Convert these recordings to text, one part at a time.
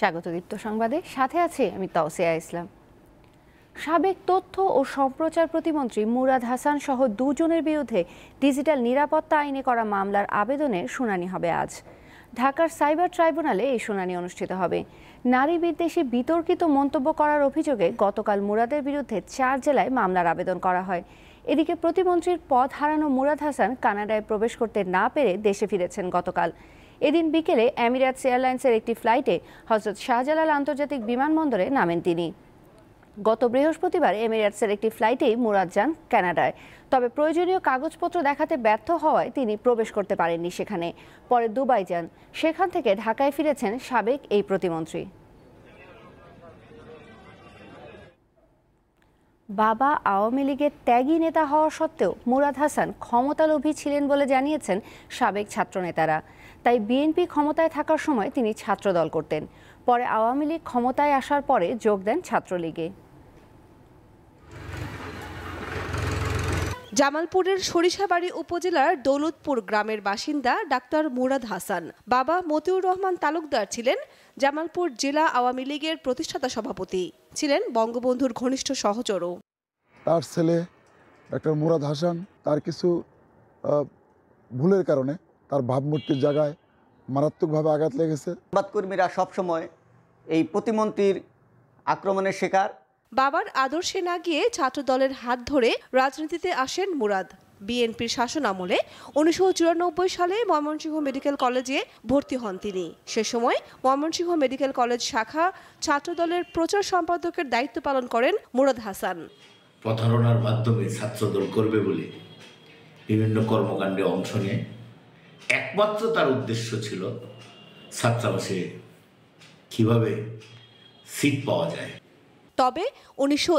স্বাগত দীপ্ত সংবাদে সাথে আছে আমি তাওসিয়া ইসলাম সাবেক তথ্য ও সম্প্রচার প্রতিমন্ত্রী মুরাদ হাসান সহ দুজনের বিরুদ্ধে ডিজিটাল নিরাপত্তা আইনে করা মামলার আবেদনের শুনানি হবে আজ ঢাকার সাইবার ট্রাইব্যুনালে এই শুনানি অনুষ্ঠিত হবে নারী বিদ্বেষী বিতর্কিত মন্তব্য করার অভিযোগে গতকাল মুরাদের বিরুদ্ধে চার জেলায় মামলার আবেদন করা হয় এদিকে প্রতিমন্ত্রীর পদ হারানো মুরাদ হাসান কানাডায় প্রবেশ করতে না পেরে দেশে ফিরেছেন গতকাল এদিন বিকেলে অ্যামিরাটস এয়ারলাইন্সের একটি ফ্লাইটে হজরত শাহজালাল আন্তর্জাতিক বিমানবন্দরে নামেন তিনি গত বৃহস্পতিবার এমিরেটসের একটি ফ্লাইটেই মুরাদ যান কানাডায় তবে প্রয়োজনীয় কাগজপত্র দেখাতে ব্যর্থ হওয়ায় তিনি প্রবেশ করতে পারেননি সেখানে পরে দুবাই যান সেখান থেকে ঢাকায় ফিরেছেন সাবেক এই প্রতিমন্ত্রী বাবা আওয়ামী লীগের ত্যাগী নেতা হওয়া সত্ত্বেও মুরাদ হাসান ক্ষমতালোভী ছিলেন বলে জানিয়েছেন সাবেক ছাত্রনেতারা তাই বিএনপি ক্ষমতায় থাকার সময় তিনি ছাত্রদল করতেন পরে আওয়ামী লীগ ক্ষমতায় আসার পরে যোগ দেন ছাত্রলীগে জামালপুরের সরিষাবাড়ি উপজেলার দৌলতপুর গ্রামের বাসিন্দা ডাক্তার মুরাদ হাসান বাবা মতিউর রহমান তালুকদার ছিলেন জামালপুর জেলা আওয়ামী লীগের প্রতিষ্ঠাতা সভাপতি ছিলেন বঙ্গবন্ধুর ঘনিষ্ঠ সহচর তার ছেলে ডাক্তার মুরাদ হাসান তার কিছু ভুলের কারণে তার ভাবমূর্তির জায়গায় মারাত্মকভাবে আঘাত লেগেছে সংবাদকর্মীরা সবসময় এই প্রতিমন্ত্রীর আক্রমণের শিকার বাবার আদর্শে না গিয়ে ছাত্র দলের হাত ধরে রাজনীতিতে আসেন মুরাদ বিএনপির শাসন আমলে উনিশশো সালে ময়মনসিংহ মেডিকেল কলেজে ভর্তি হন তিনি সে সময় ময়মনসিংহ মেডিকেল কলেজ শাখা ছাত্রদলের প্রচার সম্পাদকের দায়িত্ব পালন করেন মুরাদ হাসান প্রতারণার মাধ্যমে দল করবে বলে বিভিন্ন কর্মকাণ্ডে অংশ নিয়ে একমাত্র তার উদ্দেশ্য ছিল ছাত্রাবাসে কিভাবে সিট পাওয়া যায় তবে উনিশশো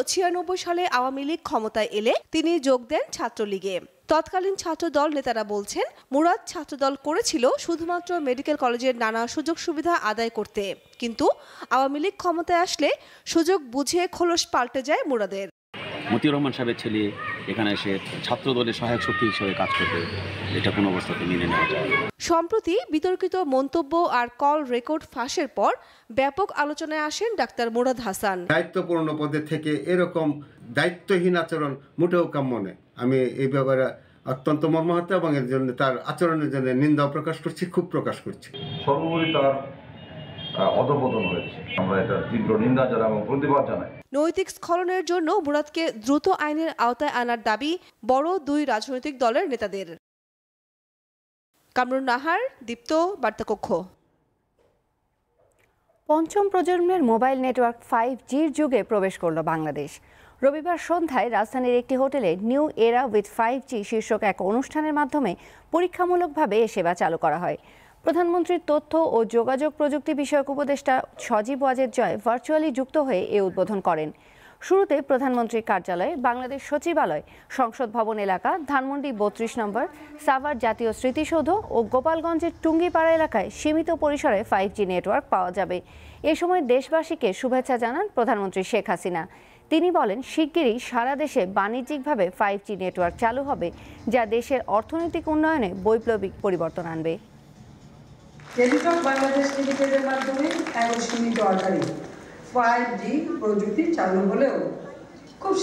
সালে আওয়ামী লীগ ক্ষমতায় এলে তিনি যোগ দেন ছাত্রলীগে তৎকালীন ছাত্রদল নেতারা বলছেন মুরাদ ছাত্রদল করেছিল শুধুমাত্র মেডিকেল কলেজের নানা সুযোগ সুবিধা আদায় করতে কিন্তু আওয়ামী লীগ ক্ষমতায় আসলে সুযোগ বুঝে খোলস পাল্টে যায় মুরাদের মতিউর রহমান সাহেবের ছেলে এখানে এসে ছাত্র দলের সহায়ক শক্তি হিসেবে কাজ করবে এটা কোনো অবস্থাতে মেনে নেওয়া যায় সম্প্রতি বিতর্কিত মন্তব্য আর কল রেকর্ড ফাঁসের পর ব্যাপক আলোচনায় আসেন ডাক্তার মোরাদ হাসান দায়িত্বপূর্ণ পদে থেকে এরকম দায়িত্বহীন আচরণ মোটেও কাম্য নয় আমি এই ব্যাপারে অত্যন্ত মর্মাহত এবং এর জন্য তার আচরণের জন্য নিন্দা প্রকাশ করছি খুব প্রকাশ করছি সর্বোপরি তার অধপতন হয়েছে আমরা এটা তীব্র নিন্দা জানাই এবং প্রতিবাদ জানাই নৈতিক স্খলনের জন্য মুরাদকে দ্রুত আইনের আওতায় আনার দাবি বড় দুই রাজনৈতিক দলের নেতাদের কামরুন নাহার দীপ্ত বার্তাকক্ষ পঞ্চম প্রজন্মের মোবাইল নেটওয়ার্ক ফাইভ জির যুগে প্রবেশ করল বাংলাদেশ রবিবার সন্ধ্যায় রাজধানীর একটি হোটেলে নিউ এরা উইথ ফাইভ জি শীর্ষক এক অনুষ্ঠানের মাধ্যমে পরীক্ষামূলকভাবে এ সেবা চালু করা হয় প্রধানমন্ত্রীর তথ্য ও যোগাযোগ প্রযুক্তি বিষয়ক উপদেষ্টা সজীব ওয়াজেদ জয় ভার্চুয়ালি যুক্ত হয়ে এ উদ্বোধন করেন শুরুতে প্রধানমন্ত্রীর কার্যালয়ে বাংলাদেশ সচিবালয় সংসদ ভবন এলাকা ধানমন্ডি বত্রিশ নম্বর সাভার জাতীয় স্মৃতিসৌধ ও গোপালগঞ্জের টুঙ্গিপাড়া এলাকায় সীমিত পরিসরে ফাইভ জি নেটওয়ার্ক পাওয়া যাবে এ সময় দেশবাসীকে শুভেচ্ছা জানান প্রধানমন্ত্রী শেখ হাসিনা তিনি বলেন শিগগিরই সারা দেশে বাণিজ্যিকভাবে ফাইভ জি নেটওয়ার্ক চালু হবে যা দেশের অর্থনৈতিক উন্নয়নে বৈপ্লবিক পরিবর্তন আনবে টেলিটক বাংলাদেশ লিমিটেডের মাধ্যমে অর্ডারে ফাইভ জি প্রযুক্তি চালু হলেও খুব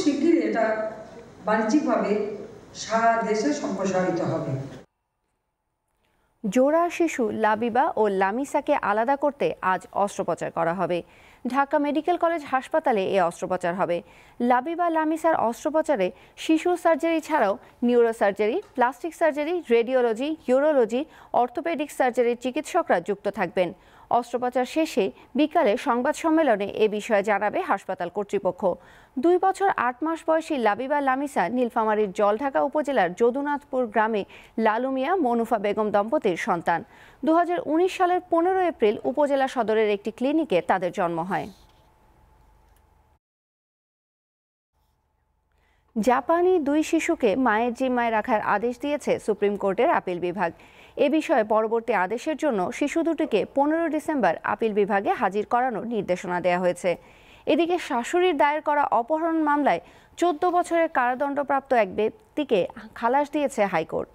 এটা বাণিজ্যিকভাবে সারা দেশে সম্প্রসারিত হবে জোড়া শিশু লাবিবা ও লামিসাকে আলাদা করতে আজ অস্ত্রোপচার করা হবে ঢাকা মেডিকেল কলেজ হাসপাতালে এ অস্ত্রোপচার হবে লাবিবা লামিসার অস্ত্রোপচারে শিশু সার্জারি ছাড়াও neuro surgery plastic surgery radiology urology orthopaedic সার্জারির চিকিৎসকরা যুক্ত থাকবেন অস্ত্রোপচার শেষে বিকালে সংবাদ সম্মেলনে এ বিষয়ে জানাবে হাসপাতাল কর্তৃপক্ষ দুই বছর আট মাস বয়সী লাবিবা লামিসা নীলফামারীর জলঢাকা উপজেলার যদুনাথপুর গ্রামে লালুমিয়া মনুফা বেগম দম্পতির সন্তান দু সালের পনেরো এপ্রিল উপজেলা সদরের একটি ক্লিনিকে তাদের জন্ম হয় জাপানি দুই শিশুকে মায়ের জিম্মায় রাখার আদেশ দিয়েছে সুপ্রিম কোর্টের আপিল বিভাগ এ বিষয়ে পরবর্তী আদেশের জন্য শিশু দুটিকে পনেরো ডিসেম্বর আপিল বিভাগে হাজির করানোর নির্দেশনা দেওয়া হয়েছে এদিকে শাশুড়ির দায়ের করা অপহরণ মামলায় চোদ্দ বছরের কারাদণ্ডপ্রাপ্ত এক ব্যক্তিকে খালাস দিয়েছে হাইকোর্ট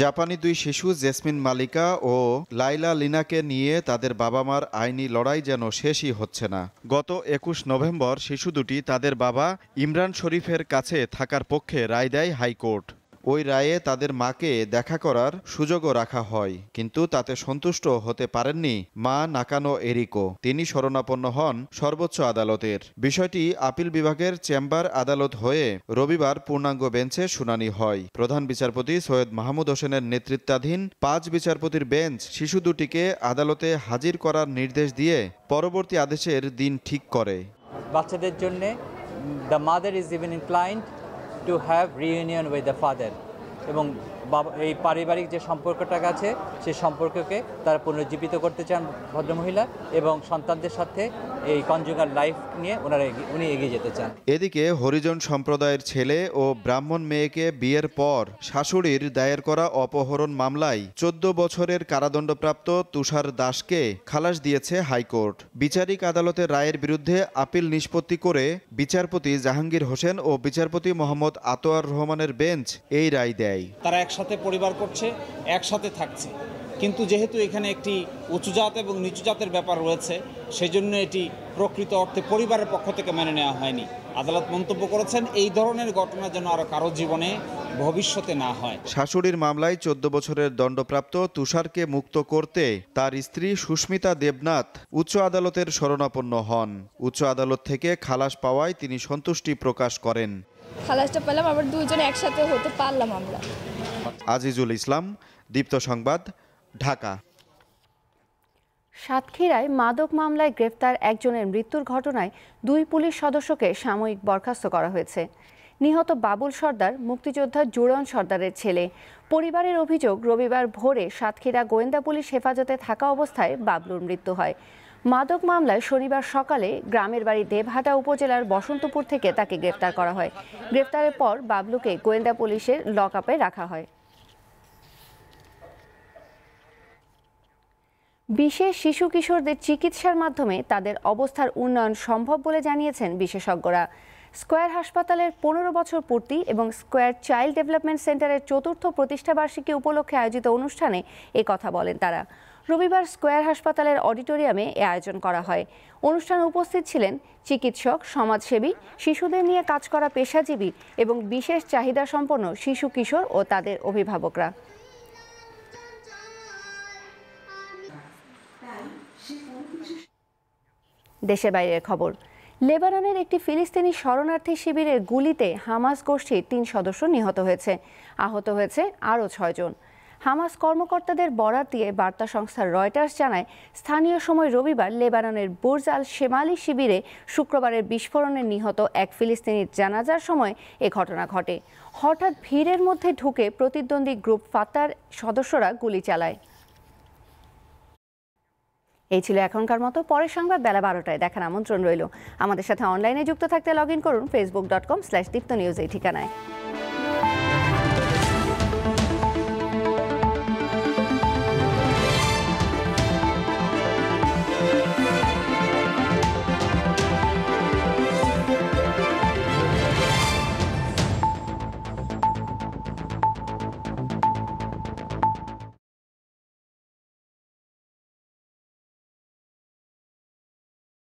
জাপানি দুই শিশু জেসমিন মালিকা ও লাইলা লিনাকে নিয়ে তাদের বাবা মার আইনি লড়াই যেন শেষই হচ্ছে না গত একুশ নভেম্বর শিশু দুটি তাদের বাবা ইমরান শরীফের কাছে থাকার পক্ষে রায় দেয় হাইকোর্ট ওই রায়ে তাদের মাকে দেখা করার সুযোগও রাখা হয় কিন্তু তাতে সন্তুষ্ট হতে পারেননি মা নাকানো এরিকো তিনি শরণাপন্ন হন সর্বোচ্চ আদালতের বিষয়টি আপিল বিভাগের চেম্বার আদালত হয়ে রবিবার পূর্ণাঙ্গ বেঞ্চে শুনানি হয় প্রধান বিচারপতি সৈয়দ মাহমুদ হোসেনের নেতৃত্বাধীন পাঁচ বিচারপতির বেঞ্চ শিশু দুটিকে আদালতে হাজির করার নির্দেশ দিয়ে পরবর্তী আদেশের দিন ঠিক করে বাচ্চাদের জন্য the mother is even inclined to have reunion with the Father. এবং এই পারিবারিক যে সম্পর্কটা আছে সেই সম্পর্ককে তারা পুনর্জীবিত করতে চান ভদ্রমহিলা এবং সন্তানদের সাথে এই কনজুগার লাইফ নিয়ে ওনারা উনি এগিয়ে যেতে চান এদিকে হরিজন সম্প্রদায়ের ছেলে ও ব্রাহ্মণ মেয়েকে বিয়ের পর শাশুড়ির দায়ের করা অপহরণ মামলায় চোদ্দ বছরের কারাদণ্ডপ্রাপ্ত তুষার দাসকে খালাস দিয়েছে হাইকোর্ট বিচারিক আদালতের রায়ের বিরুদ্ধে আপিল নিষ্পত্তি করে বিচারপতি জাহাঙ্গীর হোসেন ও বিচারপতি মোহাম্মদ আতোয়ার রহমানের বেঞ্চ এই রায় দেয় দেয় তারা একসাথে পরিবার করছে একসাথে থাকছে কিন্তু যেহেতু এখানে একটি উঁচু জাত এবং নিচু জাতের ব্যাপার রয়েছে সেই জন্য এটি প্রকৃত অর্থে পরিবারের পক্ষ থেকে মেনে নেওয়া হয়নি আদালত মন্তব্য করেছেন এই ধরনের ঘটনা যেন আরও কারো জীবনে ভবিষ্যতে না হয় শাশুড়ির মামলায় চোদ্দ বছরের দণ্ডপ্রাপ্ত তুষারকে মুক্ত করতে তার স্ত্রী সুস্মিতা দেবনাথ উচ্চ আদালতের শরণাপন্ন হন উচ্চ আদালত থেকে খালাস পাওয়ায় তিনি সন্তুষ্টি প্রকাশ করেন খালাসটা পেলাম আবার দুজন একসাথে হতে পারলাম আমরা আজিজুল ইসলাম দীপ্ত সংবাদ ঢাকা সাতক্ষীরায় মাদক মামলায় গ্রেফতার একজনের মৃত্যুর ঘটনায় দুই পুলিশ সদস্যকে সাময়িক বরখাস্ত করা হয়েছে নিহত বাবুল সর্দার মুক্তিযোদ্ধা জুরন সর্দারের ছেলে পরিবারের অভিযোগ রবিবার ভোরে সাতক্ষীরা গোয়েন্দা পুলিশ হেফাজতে থাকা অবস্থায় বাবলুর মৃত্যু হয় মাদক মামলায় শনিবার সকালে গ্রামের বাড়ি দেবহাটা উপজেলার বসন্তপুর থেকে তাকে গ্রেফতার করা হয় গ্রেফতারের পর বাবলুকে গোয়েন্দা পুলিশের লক আপে রাখা হয় বিশেষ শিশু কিশোরদের চিকিৎসার মাধ্যমে তাদের অবস্থার উন্নয়ন সম্ভব বলে জানিয়েছেন বিশেষজ্ঞরা স্কোয়ার হাসপাতালের পনেরো বছর পূর্তি এবং স্কোয়ার চাইল্ড ডেভেলপমেন্ট সেন্টারের চতুর্থ প্রতিষ্ঠাবার্ষিকী উপলক্ষে আয়োজিত অনুষ্ঠানে এ কথা বলেন তারা রবিবার স্কোয়ার হাসপাতালের অডিটোরিয়ামে এ আয়োজন করা হয় অনুষ্ঠানে উপস্থিত ছিলেন চিকিৎসক সমাজসেবী শিশুদের নিয়ে কাজ করা পেশাজীবী এবং বিশেষ চাহিদা সম্পন্ন শিশু কিশোর ও তাদের অভিভাবকরা দেশের বাইরের খবর লেবাননের একটি ফিলিস্তিনি শরণার্থী শিবিরের গুলিতে হামাস গোষ্ঠীর তিন সদস্য নিহত হয়েছে আহত হয়েছে আরও ছয়জন হামাস কর্মকর্তাদের বরাত দিয়ে বার্তা সংস্থা রয়টার্স জানায় স্থানীয় সময় রবিবার লেবাননের বুর্জ শেমালি শিবিরে শুক্রবারের বিস্ফোরণে নিহত এক ফিলিস্তিনির জানাজার সময় এ ঘটনা ঘটে হঠাৎ ভিড়ের মধ্যে ঢুকে প্রতিদ্বন্দ্বী গ্রুপ ফাতার সদস্যরা গুলি চালায় এই ছিল এখনকার মতো পরের সংবাদ বেলা বারোটায় দেখার আমন্ত্রণ রইল আমাদের সাথে অনলাইনে যুক্ত থাকতে লগ ইন করুন Facebook dot com slash Deepto news এই ঠিকানায়